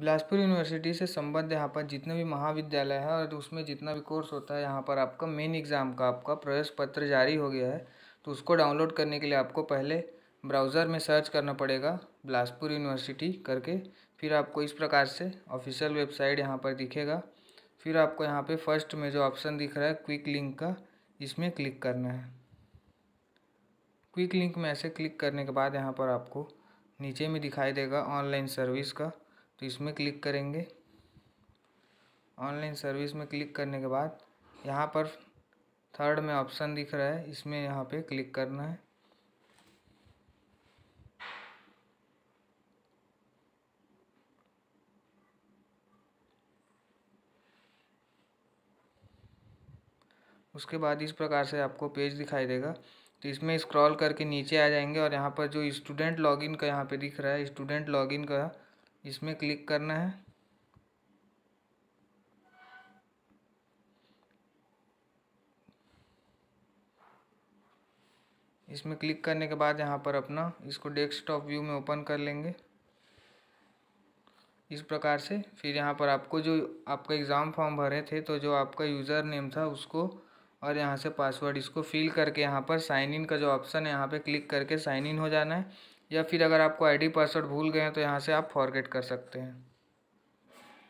Bilaspur university से संबद्ध यहाँ पर जितने भी महाविद्यालय है और उसमें जितना भी कोर्स होता है यहाँ पर आपका मेन एग्ज़ाम का आपका प्रवेश पत्र जारी हो गया है तो उसको डाउनलोड करने के लिए आपको पहले ब्राउज़र में सर्च करना पड़ेगा बिलासपुर यूनिवर्सिटी करके फिर आपको इस प्रकार से ऑफिशियल वेबसाइट यहाँ पर दिखेगा फिर आपको यहाँ पे फर्स्ट में जो ऑप्शन दिख रहा है क्विक लिंक का इसमें क्लिक करना है क्विक लिंक में ऐसे क्लिक करने के बाद यहाँ पर आपको नीचे में दिखाई देगा ऑनलाइन सर्विस का तो इसमें क्लिक करेंगे ऑनलाइन सर्विस में क्लिक करने के बाद यहाँ पर थर्ड में ऑप्शन दिख रहा है इसमें यहाँ पे क्लिक करना है उसके बाद इस प्रकार से आपको पेज दिखाई देगा तो इसमें स्क्रॉल करके नीचे आ जाएंगे और यहाँ पर जो स्टूडेंट लॉगिन का यहाँ पे दिख रहा है स्टूडेंट लॉगिन का इसमें क्लिक करना है इसमें क्लिक करने के बाद यहाँ पर अपना इसको डेस्कटॉप व्यू में ओपन कर लेंगे इस प्रकार से फिर यहाँ पर आपको जो आपका एग्ज़ाम फॉर्म भरे थे तो जो आपका यूज़र नेम था उसको और यहाँ से पासवर्ड इसको फिल करके यहाँ पर साइन इन का जो ऑप्शन है यहाँ पे क्लिक करके साइन इन हो जाना है या फिर अगर आपको आईडी पासवर्ड भूल गए हैं तो यहाँ से आप फॉरगेट कर सकते हैं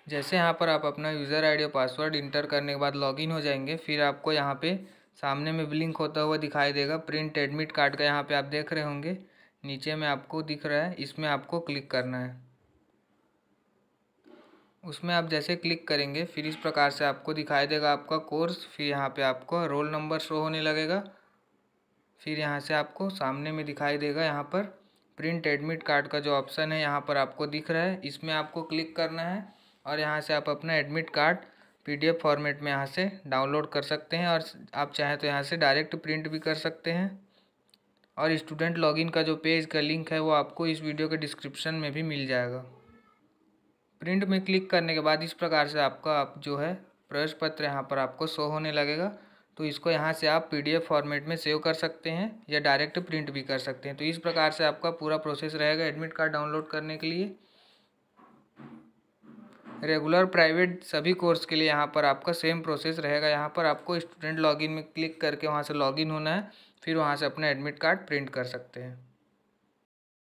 जैसे यहाँ पर आप अपना यूज़र आईडी और पासवर्ड इंटर करने के बाद लॉगिन हो जाएंगे फिर आपको यहाँ पे सामने में ब्लिंक होता हुआ दिखाई देगा प्रिंट एडमिट कार्ड का यहाँ पे आप देख रहे होंगे नीचे में आपको दिख रहा है इसमें आपको क्लिक करना है उसमें आप जैसे क्लिक करेंगे फिर इस प्रकार से आपको दिखाई देगा आपका कोर्स फिर यहाँ पे आपको रोल नंबर शो होने लगेगा फिर यहाँ से आपको सामने में दिखाई देगा यहाँ पर प्रिंट एडमिट कार्ड का जो ऑप्शन है यहाँ पर आपको दिख रहा है इसमें आपको क्लिक करना है और यहाँ से आप अपना एडमिट कार्ड पीडीएफ फॉर्मेट में यहाँ से डाउनलोड कर सकते हैं और आप चाहें तो यहाँ से डायरेक्ट प्रिंट भी कर सकते हैं और स्टूडेंट लॉगिन का जो पेज का लिंक है वो आपको इस वीडियो के डिस्क्रिप्शन में भी मिल जाएगा प्रिंट में क्लिक करने के बाद इस प्रकार से आपका आप जो है प्रवेश पत्र यहाँ पर आपको शो होने लगेगा तो इसको यहाँ से आप पीडीएफ फॉर्मेट में सेव कर सकते हैं या डायरेक्ट प्रिंट भी कर सकते हैं तो इस प्रकार से आपका पूरा प्रोसेस रहेगा एडमिट कार्ड डाउनलोड करने के लिए रेगुलर प्राइवेट सभी कोर्स के लिए यहाँ पर आपका सेम प्रोसेस रहेगा यहाँ पर आपको स्टूडेंट लॉगिन में क्लिक करके वहाँ से लॉगिन होना है फिर वहाँ से अपना एडमिट कार्ड प्रिंट कर सकते हैं